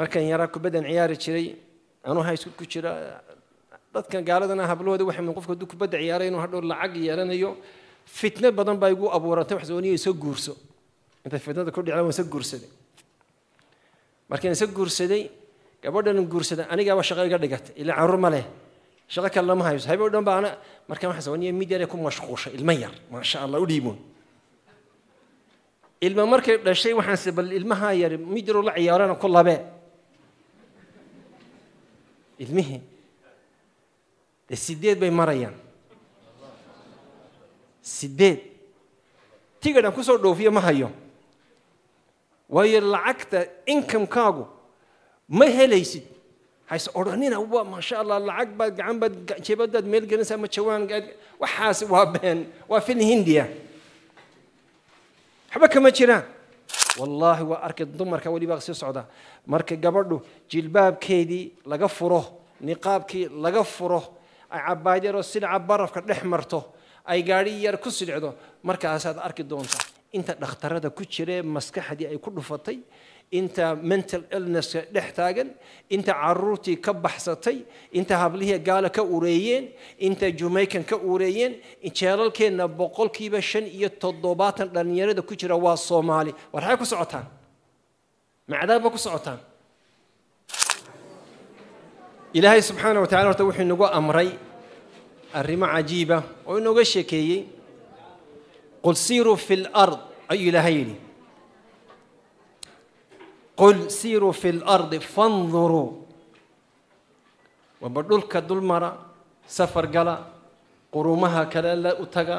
markan yaraa kubaddan ciyaari jiray anuu haysku ku jira dadkan gaaladana hablahooda waxay mn qofka hadduu kubadda ciyaaray inuu hadhow lacag yeelanayo fitna badan baa igu abuurantay waxsooniya iso guurso intay fitnada ku dhicda waan iso guursaday markaan iso guursaday gabadhanan guursada anigaaba shaqo iga dhigatay ilaa carruur ma leh shaqo kale lama hayso habow dhan baa markaan waxaan sooniya mid yare ku mashquushay ilma yar maasha allah u dhiiboon ilma markay dhashay waxaanse bal ilmahaa yari mid yaroo la ciyaarana ku labee ilmihii dee sideed bay marayaan sideed tigad aan kusoo dhoofiyo ma hayo waayo lacagta inkamekaagu ma helaysid hayse odhanina wa maasha allah lacag baad gacan baad jeebadaad meel gelinaysa ama jawaan waxaas waa been waa fil waxba kama jiraan والله هو وأرك الدمر كولي بقى سيصعدا مرك جبرده جلباب كيدي لقفره نقاب كي لقفره عبادي رسل عبارف كرحمرته أي قاري يركس العدو مرك هذا أرك الدمر أنت نختار هذا كل شيء دي أي كل فطي inta mental illnesska dhex taagan inta caruurtii ka baxsatay inta hablihii gaala ka ureeyeen inta jumaykan ka ureeyeen jeelalkeenna boqolkiiba shan iyo toddobaatan dhallinyarada ku jira waa soomaali war xay ku socotaan macdaaba ku socotaan ilaahay subxaana wa tacala horta wuxuu inagu amray arrimo cajiiba ah oo inooga sheekeeyey qul siiruu fi lard ayuu ilaahay yidhi qul siiruu fi lardi fanduruu waba dhulka dulmara safar gala qurumaha kale la u taga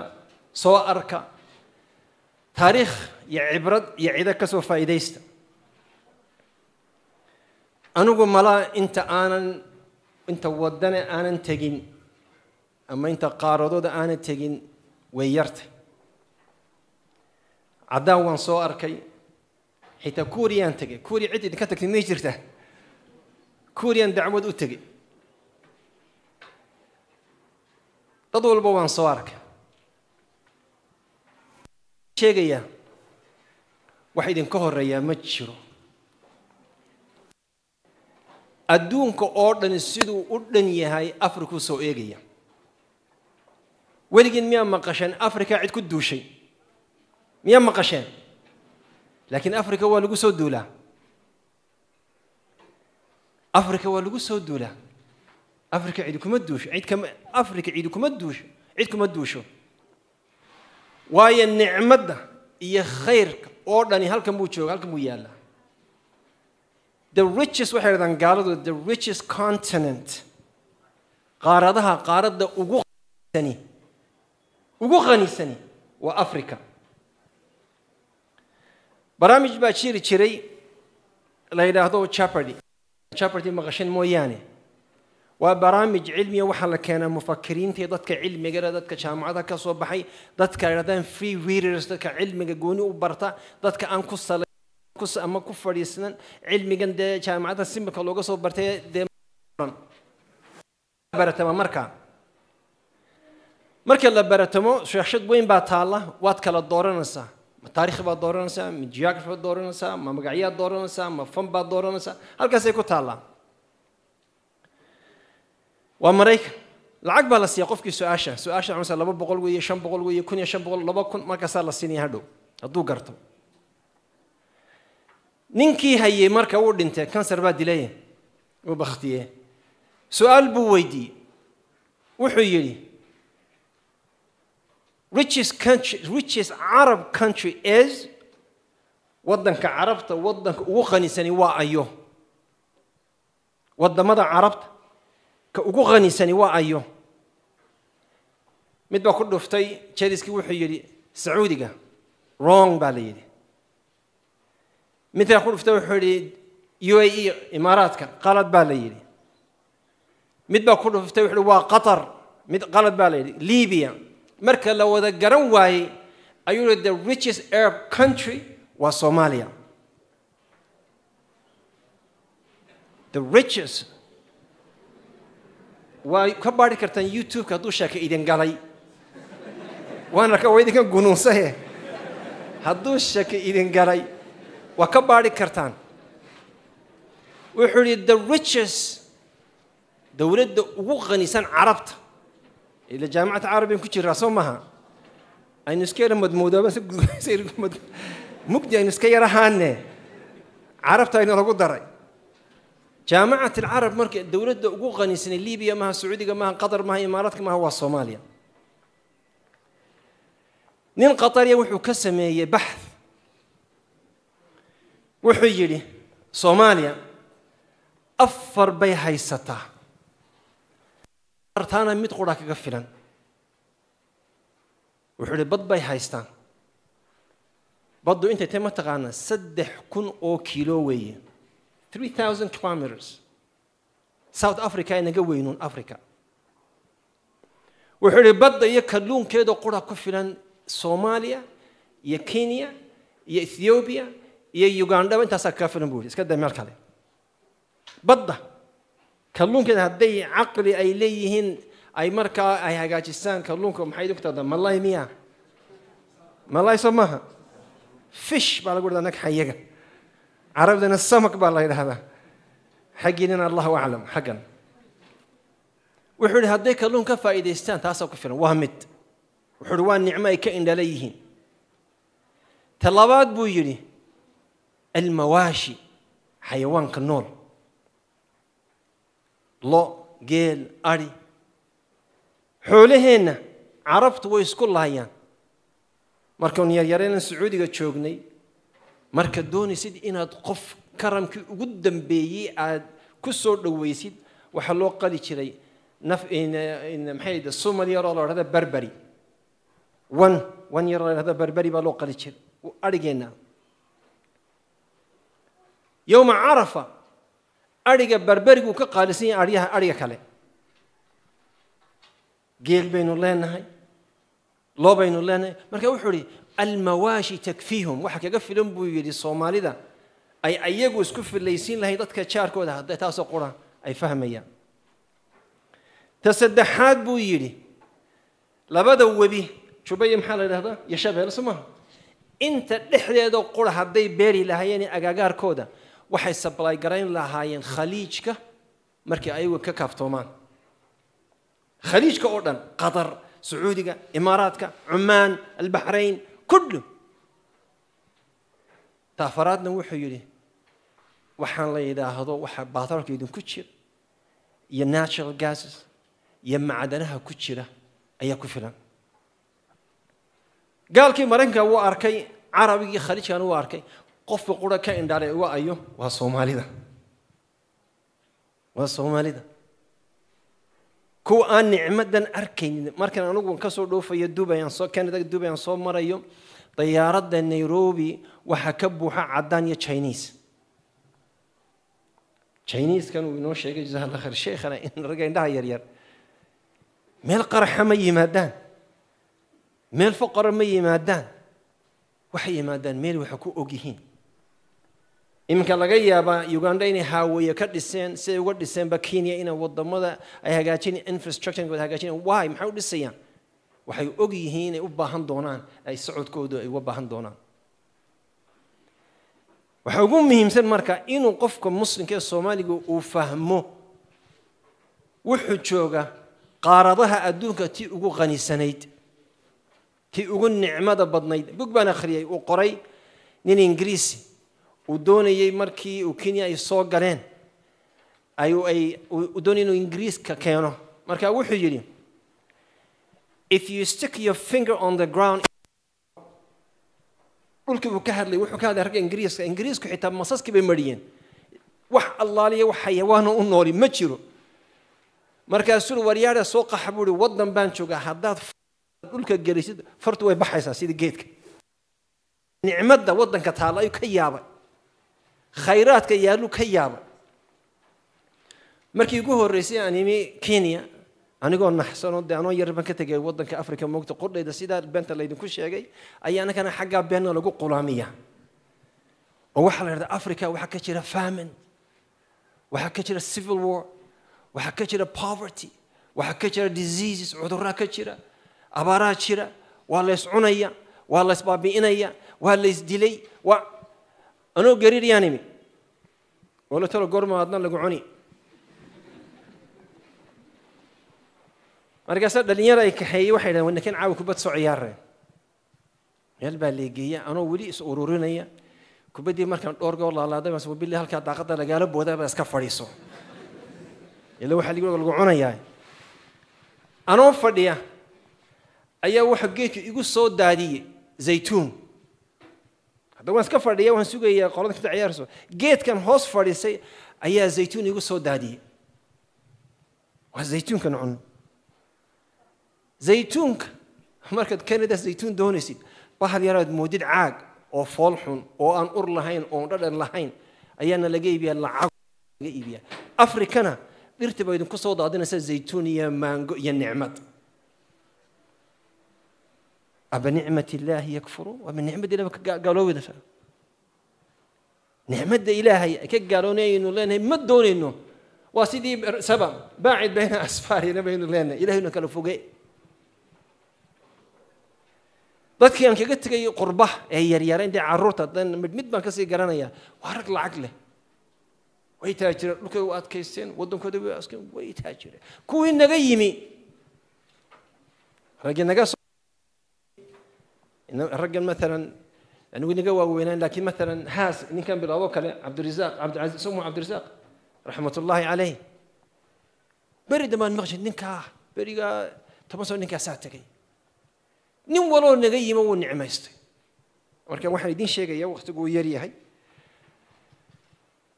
soo arka taariikh iyo cibrad iyo cido ka soo faa'iidaysta anigu malaa inta aanan inta waddane aanan tegin ama inta qaaradooda aanan tegin way yartay caddaa waan soo arkay xitaa kuuriyaan tegay kuuriya cid idinka tagtay may jirtaa kuuriyaan dacwad u tegay dad walba waan soo arkay sheegayaa wax idinka horeeyaa ma jiro adduunka oo dhan siduu u dhan yahay afrikuu soo eegaya weligiin miyaa maqasheen afrika cid ku duushay miyaa maqasheen laakiin africa waa lagu soo duulaa africa waa lagu soo duulaa africa cidi kuma duusho cid kama africa cidi kuma duusho cid kuma duusho waayo nicmadda iyo khayrka oo dhani halkan buu jooga halkan buu yaallaa the richest waxay dhahdaan gaaladu the richest continent qaaradaha qaaradda ugu anisani ugu qanisani waa africa barnaamij baa jiri jiray la yidhaahdo jabardy jabardy maqashan mooyaane waa barnaamij cilmiya waxaa la keenaa mufakiriinta iyo dadka cilmigale dadka jaamacada ka soo baxay dadka yidhahdaan free wearers dadka cilmiga gooni u barta dadka aan ku sala ama ku fadhiisnan cilmigan dee jaamacadda similka looga soo bartay dee baratama marka la baratamo sheekshad weyn baa taalla waad kala dooranaysaa ma taarikh baad dooranaysaa ma geography dooranaysaa ma magacyaad dooranaysaa ma fan baad dooranaysaa halkaasay ku taallaan waa maraykan lacag baa la siiya qofkii su-aasha su-aasha masa laba boqol weeye shan boqol weeye kun iyo shan boqol laba kun markaasaa la siinaya hadhow hadduu garto ninkii hayey marka uu dhintay kansar baa dilaya uu baktiye su-aal buu weydiiyey wuxuu yidhi richest country richest arab country is waddanka carabta waddanka ugu qaninsani waa ayo waddamada carabta ka ugu qaninsani waa ayo mid baa ku dhuftay jeriski wuxuu yidhi sacuudiga wrong baa la yidhi mid baa ku dhuftay wuxuu yidhi u a e imaaraadka qalad baa la yidhi mid baa ku dhuftay wuxuu yidhi waa qatar mid qalad baa la yidhi libiya marka la wada garan waayey ayuu i the richest arab country waa soomaaliya the richest waa ka baari kartaan youtubeka hadduu sheeka idin galay waana ka waa idinka gunuunsaye hadduu sheeka idin galay waa ka baari kartaan wuxuu idhi the richest dowladda ugu qanisan carabta ila jaamacad carabian ku jiraa soo maaha aynu iska yara aynu iska yar ahaane carabta ayna lagu daray jaamacat alcarab marka dowladda ugu qanisanay libiya maaha sacuudiga maaha qatar maaha imaaraadka maaha waa soomaaliya nin qatariya wuxuu ka sameeyey baxth wuxuu yidhi soomaaliya afar bay haysataa taana mid qura kaga filan wuxuu ihi bad bay haystaan baddu intay tay mataqaana saddex kun oo kiilo weeye three thousand kilometers south africa inaga weynuun africa wuxuu ihi badda iyo kalluunkeeda qura ku filan soomaaliya iyo kenya iyo ethoobiya iyo ugandhaba intaasaa kaga filan buu yihi iska day meel kale badda kalluunkan hadday caqli ay leeyihiin ay markaa ay hagaajistaan kalluunka maxay idinku malay miya malay soo maaha fish baa lagu dhahdaa nag xayaga carabdana samak baa la yidhahdaa xaggiinina allahu aclam xaggan wuxuu yidhi hadday kalluun ka faa'iidaystaan taasaa ku filan waa mid wuxuu yidhi waa nicmo ay ka indhala yihiin talabaad buu yidhi almawaashi xayawaanka nool lo geel adhi xoolaheenna carabtu way isku lahayaan markaan yaryareenan sacuudiga joognay marka doonaysid inaad qof karamkii ugu dambeeyey aad ku soo dhowaysid waxaa loo qali jiray maxay sumal yaroo la odhahda berberi wan wan yaroo la dhahda berberi baa loo qali jiray adhigeenna yowma carafa ariga berberiguu ka qaalisan yahay aryaha ariga kale geel baynu leenahay loo baynu leenahay marka wuxuu ihi almawaashi takfiihum waxa kaga filan buu yidhi soomaalida ay ayagu isku filaysiin lahayn dadka jaarkooda hadday taasoo qura ay fahmayaan ta saddexaad buu yidhi labada webi jubaya maxaa la yidhahdaa iyo shabeelle soo maaha inta dhexdeeda qura hadday beeri lahaayeen agaagaarkooda waxay sablaygarayn lahaayeen khaliijka markii ayagu ka kaaftoomaan khaliijka oo dhan qatar sacuudiga imaaraadka cumaan albaxrayn kullu taafaraadna wuxuu yidhi waxaan la yidhaahdo waxa batarolka idinku jira iyo natural gases iyo macdanaha ku jira ayaa ku filan gaalkii maraykanka wuu arkay carabigii khaliijkana wuu arkay قف قرى كائن دار ايوا ايو وا سوماليدا وا سوماليدا كو ان نعمدن اركين مركان انو كان كسو دوفيا دبي ان سو كندا دبي ان سو مريو طياره نيروبي وحا كبوها عدان يا تشاينيز تشاينيز كانوا نو شيخ جزاه الله خير شيخ انا ان رجا عندها ير ير ميل قرح ما يمادان ميل فقر ما يمادان وحي يمادان ميل وحكو اوكيهين iminka laga yaabaa uganda inay haaweeye ka dhiseen siday uga dhiseenba kenya inay wadamada ay hagaajinayaan infrastructurekooda hagaajinayaan why maxay u dhisayaan waxay og yihiin inay u baahan doonaan ay socodkoodu ay uga baahan doonaan waxaa ugu muhiimsan marka inuu qofka muslimka ee soomaaliga uu fahmo wuxuu jooga qaaradaha adduunka tii ugu qanisanayd tii ugu nicmada badnayd bug baan akhriyay uu qoray nin ingiriisi uu doonayey markii uu kenya ay soo galeen ayuu ay uu doonayay inuu ingiriiska keeno marka wuxuu yidhi if you stick your finger on the ground dhulkii buu ka hadlay wuxuu ka hadlay ragga ingiriiska ingiriisku xitaa masaskii bay mariyeen wax allaaliya wax xayawaana u nooli ma jiro markaasuu waryaada soo qaxa buu ihi waddan baan joogaa haddaad dhulka gelisid fartu way baxaysaa sida geedka nicmadda waddanka taalla ayuu ka yaabay خيرات كيالو كيابا مركي يقول الرئيسي يعني مي كينيا أنا أقول نحسن ودي أنا يربى كتجا ودن كأفريقيا موقت قرد إذا سيدا البنت اللي يدك كل أي أنا كان حقا بيننا لقو قلامية وواحد لرد أفريقيا وواحد كتير فامن وواحد كتير سيفل وور وواحد كتير بوفرتي وواحد كتير ديزيزز عذرة كتير أبارات كتير والله يسعونا يا والله يسبابي إنا يا والله يسديلي anoo gariiriyaan imi walotalo gorma adna lagu cuni markaasaa dhallinyaro ay kaxeeyey waxay dhahdeen wanakin caawa kubad soo ciyaareen meel baa leegeeya anoo weli is ururinaya kubaddii markaan dhowr gool laalaaday bas wabili halkaa daaqadda lagaala boodaa baa iska fadhiiso ila waxaa ligu lagu cunayaa anoo fadhiya ayaa waxa geedka igu soo daadiyey zaytuun hadda waan iska fadhiya waan sugaya qolada kada ciyaarso geedkan hoos fadhiisay ayaa zaytuun igu soo daadiyey waa zaytuunkan cunno zaytuunka markaad kanada zaytuun doonaysid bahal yaraad moodid caag oo fool xun oo aan ur lahayn oon dhadhan lahayn ayaana laga iibiyaa lacag laga iibiyaa africana dhirta baa idinku soo daadinaysaa zaytuun iyo maango iyo nicmad أفنعمة الله يكفرون ومن نعمة الله قالوا ذا نعمة إلهي كيف قالوا إنه لنا مدون إنه وسيدي سبب باعد بين أسفاري بين لنا إلهي قالوا فوقي dadkii aan kaga tegayay qurba ee yaryara intay carruurta dan mid mid baan kasii garanaya waa rag lacag leh way taajireen dhulkay u adkaysteen waddankooda way adkaysteen way taajireen kuwii naga yimi raggii naga الرجل مثلا يعني وين قوى وينان لكن مثلا هاس إن كان بالأوك عبد الرزاق عبد العزيز سمو عبد الرزاق رحمة الله عليه برد ما مغش ننكا بري تبص نكا ساتكي نين ولو نغي مو نعميستي marka waxaan idiin sheegayaa wakhtigu yar yahay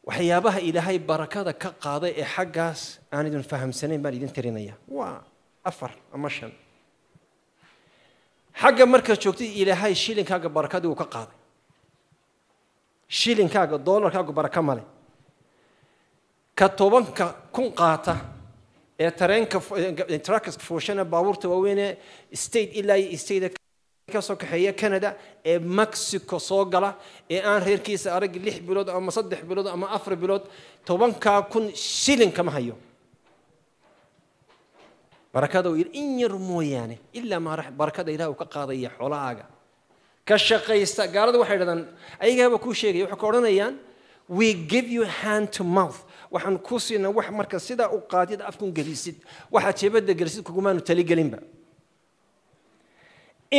waxyaabaha ilaahay barakada ka qaaday ee xaggaas aan idin fahamsanayn فهم سنين tirinayaa waa afar ama امشن xagga markaad joogtid ilaahay shilinkaaga barakadii uu ka qaaday shilinkaaga doolarkaagu baraka male ka tobanka kun qaata ee tareenka tracks fuushana baabuurta waaweyne state ilaa iyo state kasoo kaxeeya canada ee mexico soo gala ee aan reerkiisa arag lix bilood ama saddex bilood ama afar bilood tobankaa kun shilin hayo barakadow in yar mooyaane ilaa maa barakada ilaah uu ka qaadaya xolaaga ka shaqaysta gaalada waxay dhahdaan ayagaaba kuu sheegaya waxay ka odhanayaan we give you hand to mouth waxaan ku siinaa wax marka sidaa u qaadid afkun gelisid waxaad jeebada gelisid kugumaanu taligelinba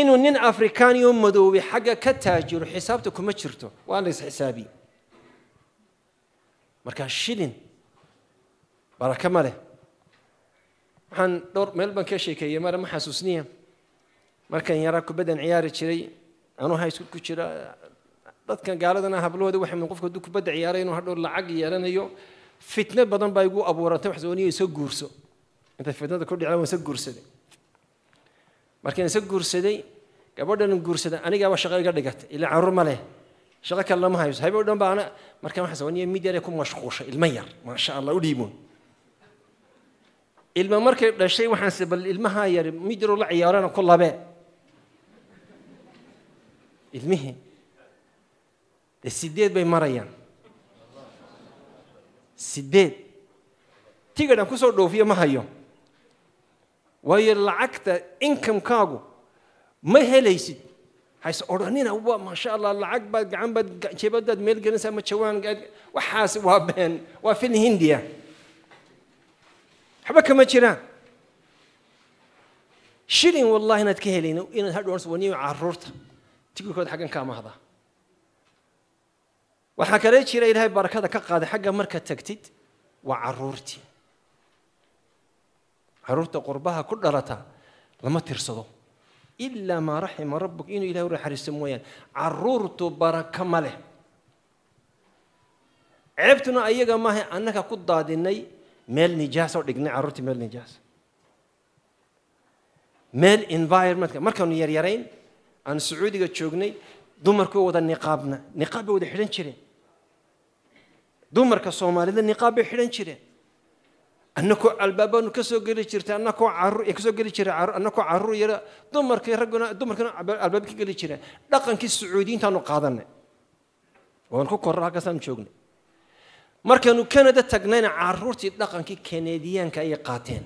inuu nin afrikaani oo madoobay xagga ka taajiro xisaabta kuma jirto waa la isxisaabiye markaa shilin baraka ma leh waxaan dhowr meel baan ka sheekeeyey mara ma xasuusniya markan yaraa kubaddan ciyaari jiray anuu highschool ku jira dadkan gaaladana hablahooda waxay min qofka hadduu kubadda ciyaaray inuu hadhow lacag yeelanayo fitna badan baa igu abuurantay wax sooniya iso guurso intay fitnada ku dhicda waan iso guursaday markaan iso guursaday gabadhan guursada anigaaba shaqo iga dhigatay ilaa caruur ma leh shaqo kale lama hayso habeen dhan baa markaan wax sooniya mid yare ku mashquushay ilma yar maasha allah u dhiiboon ilma markay dhashay waxaanse bal ilmahaa yari midyaroo la ciyaarana ku labee ilmihii dee sideed bay marayaan sideed tigadhan kusoo dhoofiyo ma hayo waayo lacagta inkamekaagu ma helaysid hayse odhanina wa maasha allah lacag baad gacan baad jeebadaad meel gelinaysaa ma jawaan waxaas waa been waa fil hindiya waxba kama jiraan shilin wallahi inaad ka helayno inaad hadhoans caruurta tigirkood xaggan kaa mahda waxaa kale jira ilaahay barakada ka qaaday xagga marka tagtid waa caruurtii caruurta qurbaha ku dhalata lama tirsado ilaa maa raxima rabbuk inuu ilahay u mooyaan caruurtu baraka ma leh ceebtuna ayaga maaha annaga ku daadinay meel nijaas oo dhignay carruurtii meel nijaas meel environmentka markaanu yaryarayn aan sacuudiga joognay dumarku wada niqaabna niqaab bay wada xidhan jireen dumarka soomaalida niqaab bay xidhan jireen annakoo albaabanu ka soo geli jirtay annakoo carruur ka soo geli jiray annakoo carruur yara dumarkii ragguna dumarkina albaab ka geli jireen dhaqankii sacuudiyiintaanu qaadanay waan ku korra halkaasaan joognay markaanu canada tagnayna caruurtii dhaqankii kanadiyaanka ayay qaateen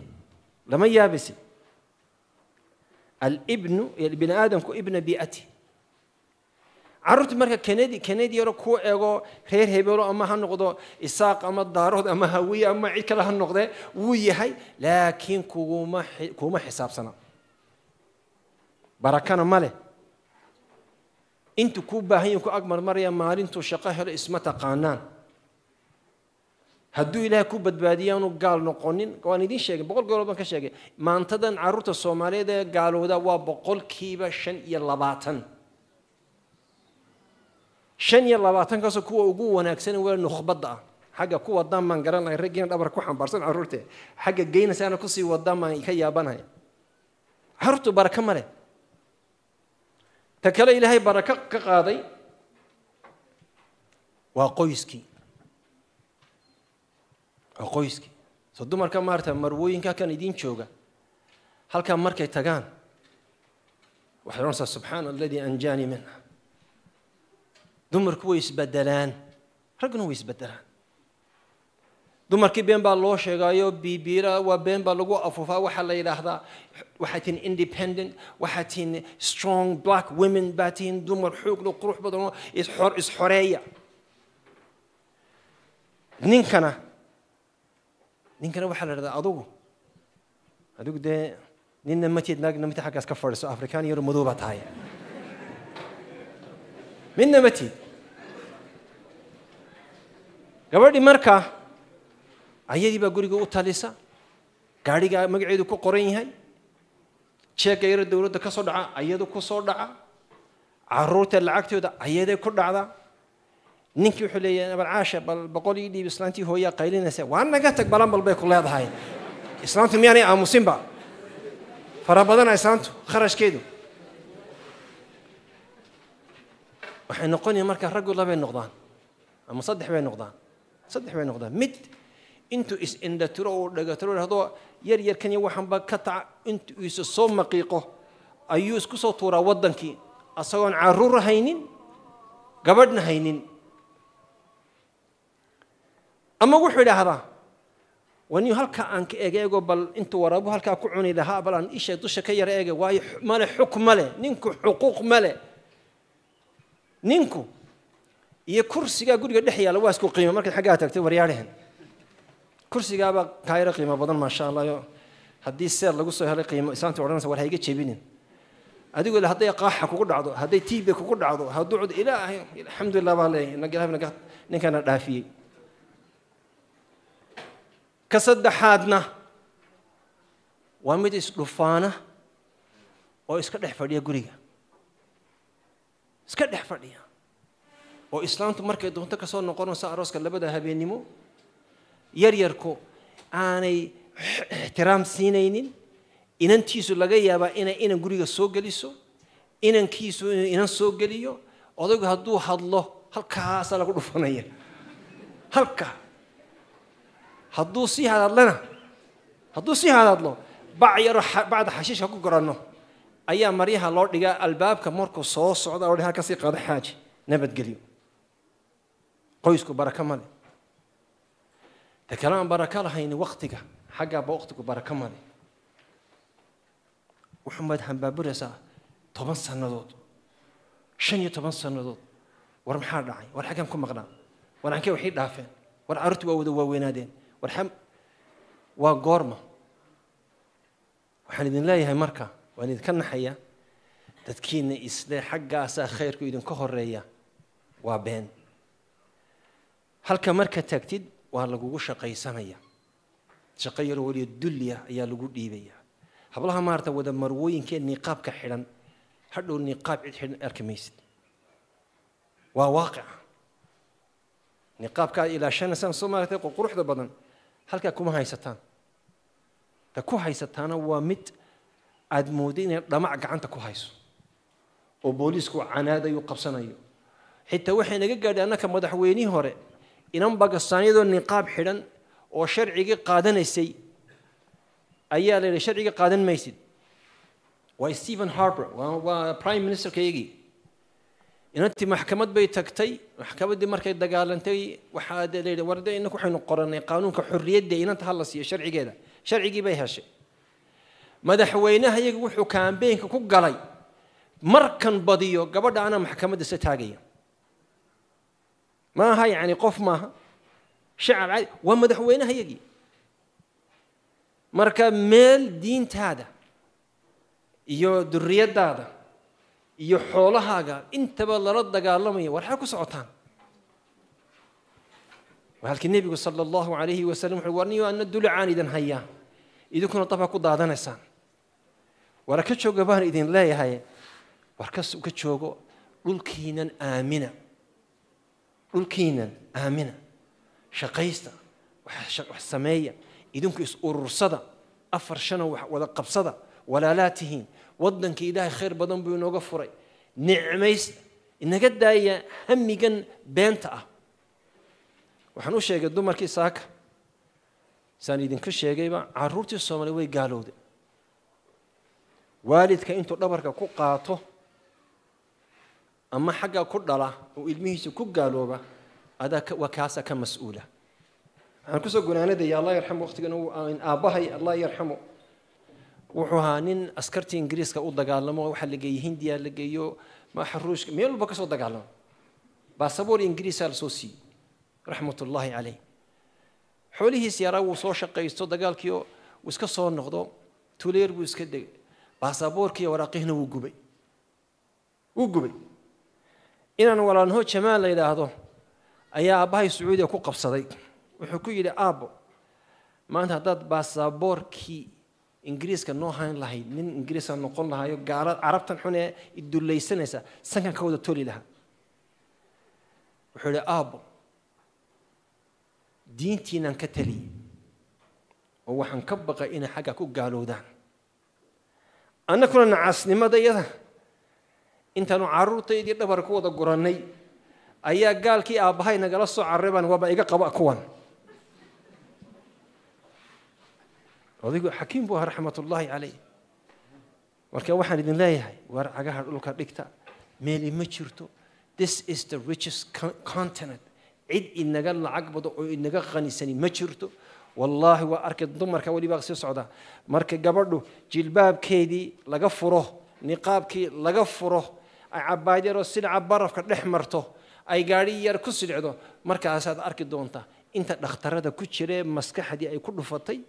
lama yaabisi albnu bini aadamku ibna biati caruurtii marka kanadi kanadiyaro kuu ego reer hebelo ama ha noqdo isaaq ama daarood ama hawiye ama cid kale ha noqde wuu yahay laakiin kuguma kuma xisaabsana barakana ma leh intu kuu baahan yahin ku ag maalintuu shaqo helo isma taqaanaan hadduu ilaah ku badbaadiya gaal noqonin waan idiin sheegay boqol goor baan ka sheegay maantadan carruurta soomaaliyeed ee gaalowda waa boqolkiiba shan iyo labaatan shan iyo labaatankaasoo kuwa ugu wanaagsan waa nukhbadda ah xagga ku wadaan baan garan lahay raggiina dhabar ku xambaarsan carruurte xagga geynasaana kusii wadaan ka yaabanahay carruurtu baraka ma ta kale ilaahay baraka ka qaaday waa qoyskii qoyskii so dumarka maarata marwooyinka halkan idiin jooga halkan markay tagaan waxay odhanaysaa subxaana aladii anjaanii minha dumarku way isbedelaan ragguna way isbedelaan dumarkii been baa loo sheegaayo bibiira waa been baa lagu afuufaa waxaa la yidhaahdaa waxaa tihin independent waxaa tihin strong black women baa tihin dumar xooglo qurux badanoo isxoreeya ninkana ninkana waxaa la idhahdaa adugu adigu dee ninna mateed naagna mita xaggaas ka fadhiso afrikaan yaro madow baa tahay midna mateed gabadhi marka ayadii baa guriga u talisa gaadhigaa magaceedu ku qoran yahay jeegga yaro dowladda ka soo dhaca ayado ku soo dhaca caruurta lacagtooda ayadee ku dhacda ninkii wuxuu leeyahay abarcaasha bal boqol ii dhiib islaantii hooyaa qaylinaysa waa naga tag balan bal bay ku leedahay islaantu miyaanay aamusinba fara badana islaantu kharashkeedu waxay noqonaya marka raggu labay noqdaan ama saddex bay noqdaan saddex bay noqdaan mid intuu is-indhatiro uu dhagatiro dhahdo yar yarkan iyo waxanba ka taca intuu isu soo maqiiqo ayuu isku soo tuuraa waddankii asagoon carruur haynin gabadhna haynin ama wuxuu idhaahdaa waniyo halkaa aan ka eeg eego bal intuu waraabu halkaa ku cuni lahaa bal aan ishay dusha ka yara eega waayo male xuk male ninku xuquuq male ninku iyo kursigaa guriga dhex yaalla waa isku qiima markaad xaggaa tagtay waryaadhehen kursigaabaa kaa qiimo badan maasha allaho haddii seer lagu soo helay qiimo isaantu odhanaysa war hayga jebinin adigoo hadday qaaxa kugu dhacdo hadday tiibe kugu dhacdo hadduu cud ilaahay alxamdulilah baa leeyahay ninkaana dhaafiyey ka saddexaadna waa mid isdhufaana oo iska dhex fadhiya guriga iska dhex fadhiya oo islaamtu markay doonto ka soo noqonayso arooska labada habeennimo yaryarku aanay ixtiraam siinaynin inantiisu laga yaabaa inay inan guriga soo geliso inankiisu inuu inan soo geliyo odaygu hadduu hadlo halkaasaa lagu dhufanaya halkaa hadduu sii hadaadlana hadduu sii hadaadlo bac yaroo bacda xashiish ha ku goranno ayaa maryaha loo dhigaa albaabka markuu soo socda loo halka sii qaado xaaji nabadgelyo qoysku baraka male de kale aan baraka lahayni waktiga xaggaaba waktigu baraka male waxumaad hambaaburaysaa toban sannadood shan iyo toban sannadood war maxaa dhacay war xaggaan ku maqnaa war ankee waxay dhaafeen war carruurtu waa wada waaweynaadeen warxam waa goorma waxaan idin leeyahay marka waan idinka naxaya dadkiina isleh xaggaasaa khayrku idinka horeeya waa been halka marka tagtid waa lagugu shaqaysanaya shaqo yaro weliya dulya ayaa lagu dhiibaya hablaha maarata wada marwooyinkee niqaabka xidhan hadhow niqaab cid xidhan arki maysid waa waaqica niqaabkaa ilaa aad ilaashanaysan soo maaragtay quruxda badan halkaa kuma haysataan ta ku haysataana waa mid aada moodo inay dhamac gacanta ku hayso oo booliisku canaadayo qabsanayo xitaa waxay naga gaadhay annaka madaxweynihii hore inan bagasaanyadoo niqaab xidhan oo sharcigii qaadanaysay ayaa la yidhi sharciga qaadan maysid waa stephen harber waa prime ministerkaygii inantii maxkamad bay tagtay maxkamaddii markay dagaalantay waxaa leeyihi warde inanku waxaynu qorannay qaanuunka xorriyadda inanta ha la siiyo sharcigeeda sharcigii bay heshay madaxweynaha iyaga wuxuu kaambeenka ku galay markan badiyo gabadha anaa maxkamadda se taagaya maaha yacni qof maaha shacab cadi waa madaxweynaha iyagii marka meel diintaada iyo duriyadaada iyo xoolahaaga intaba lala dagaalamayo war xaa ku socotaan halkii nebigu sala allahu alayhi wasalam wuxu war ana dulcaan dulacaan idin hayaa idinkuna dab ku daadanaysaan wara ka jooga baan idin leeyahay war kas ka joogo dhulkiinan aamina dhulkiinan aamina shaqaysta wax sameeya idinku is urursada afar shana wax wada qabsada walaalaatihiin waddanka ilaahay khayr badan buu inooga furay nicmaysta inaga daaya hamigan beenta ah waxaan u sheegay dumarkii saaka saan idinka sheegayba caruurtii soomaali way gaalowday waalidka intuu dhabarka ku qaato ama xaggaa ku dhala oo ilmihiisa ku gaalooba adaa waa kaasa ka mas-uula waxaan kusoo gunaanadayaa allah yarxamu waqhtigana aabbahay allah yarxamu wuxuu ahaa nin askartii ingiriiska u dagaalamo waxaa la geeyey hindiya la geeyo xaruushka meel walba kasoo dagaalamo baasaboor ingiriisaa lasoo siiyey raxmat ullaahi caleyh xoolihiis yaraa wuu soo shaqaysto dagaalkiio iska soo noqdo tuleer buu iska degay baasaboorkiiyo waraaqihina wuu gubay wuu gubay inaan walaanho jamaan la yidhaahdo ayaa aabbahay sacuudiya ku qabsaday wuxuu ku yidhi aabo maanta haddaad baasaboorkii ingiriiska noo hayn lahayd nin ingiriiska noqon lahaayo gaalo carabtan xun ee idullaysanaysa sankan ka wada toli lahaa wuxuu ihi aabbo diintiinaan ka taliyey oo waxaan ka baqay inay xaggaa ku gaalowdaan annakuna nacaasnimada intaanu carruurtaydii dhabar ku wada gurannay ayaa gaalkii aabbahay nagala soo carray baan waaba iga qaba kuwan odaygu xakiim buu ahaa raxmatullaahi calayh marka waxaan idin leeyahay war cagaha dhulka dhigta meeli ma jirto this is the richest continent cid inaga lacag bado oo inaga qanisani ma jirto wallaahi waa arkay dumarka welibaa sii socda marka gabadhu jilbaabkeedii laga furo niqaabkii laga furo ay cabaad yaroo barafka dhex marto ay gaadhi yar ku sidhicdo markaasaad arki doontaa inta dhakhtarada ku jiree maskaxdii ay ku dhufatay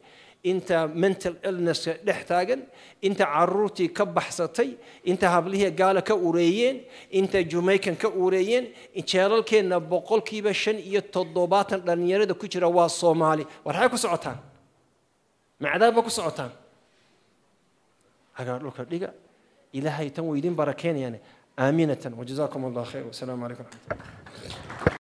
انت منتل إلنس لحتاجن انت عروتي كبحصتي انت هبليه قال كوريين انت جميكن كوريين ان شالل كي نبقول كي بشن يتضوبات لن يريد كجرا والصومالي ورحاكو سعطان مع ذا بكو سعطان هكذا لكر ليقا الى هيتم ويدين بركين يعني آمينة وجزاكم الله خير والسلام عليكم